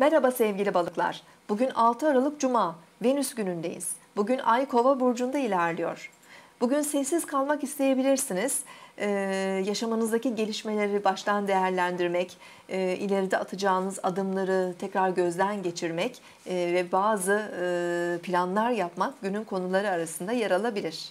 Merhaba sevgili balıklar. Bugün 6 Aralık Cuma, Venüs günündeyiz. Bugün Ay Kova burcunda ilerliyor. Bugün sessiz kalmak isteyebilirsiniz. Ee, yaşamınızdaki gelişmeleri baştan değerlendirmek, e, ileride atacağınız adımları tekrar gözden geçirmek e, ve bazı e, planlar yapmak günün konuları arasında yer alabilir.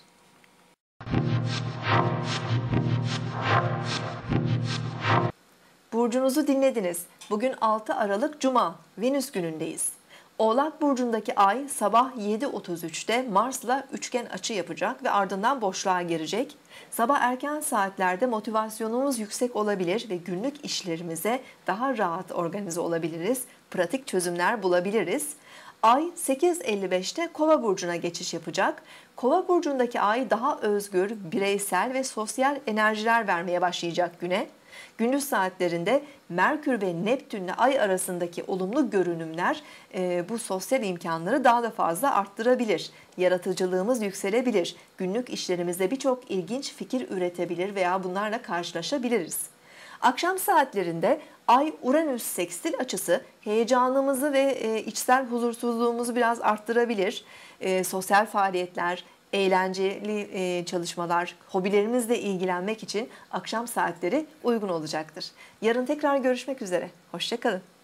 Burcunuzu dinlediniz. Bugün 6 Aralık Cuma, Venüs günündeyiz. Oğlak Burcu'ndaki ay sabah 7.33'te Mars'la üçgen açı yapacak ve ardından boşluğa girecek. Sabah erken saatlerde motivasyonumuz yüksek olabilir ve günlük işlerimize daha rahat organize olabiliriz, pratik çözümler bulabiliriz. Ay 8.55'te Kova burcuna geçiş yapacak. Kova burcundaki ay daha özgür, bireysel ve sosyal enerjiler vermeye başlayacak güne. Gündüz saatlerinde Merkür ve Neptünle Ay arasındaki olumlu görünümler e, bu sosyal imkanları daha da fazla arttırabilir. Yaratıcılığımız yükselebilir. Günlük işlerimizde birçok ilginç fikir üretebilir veya bunlarla karşılaşabiliriz. Akşam saatlerinde Ay Uranüs sekstil açısı heyecanımızı ve e, içsel huzursuzluğumuzu biraz arttırabilir. E, sosyal faaliyetler, eğlenceli e, çalışmalar, hobilerimizle ilgilenmek için akşam saatleri uygun olacaktır. Yarın tekrar görüşmek üzere. Hoşçakalın.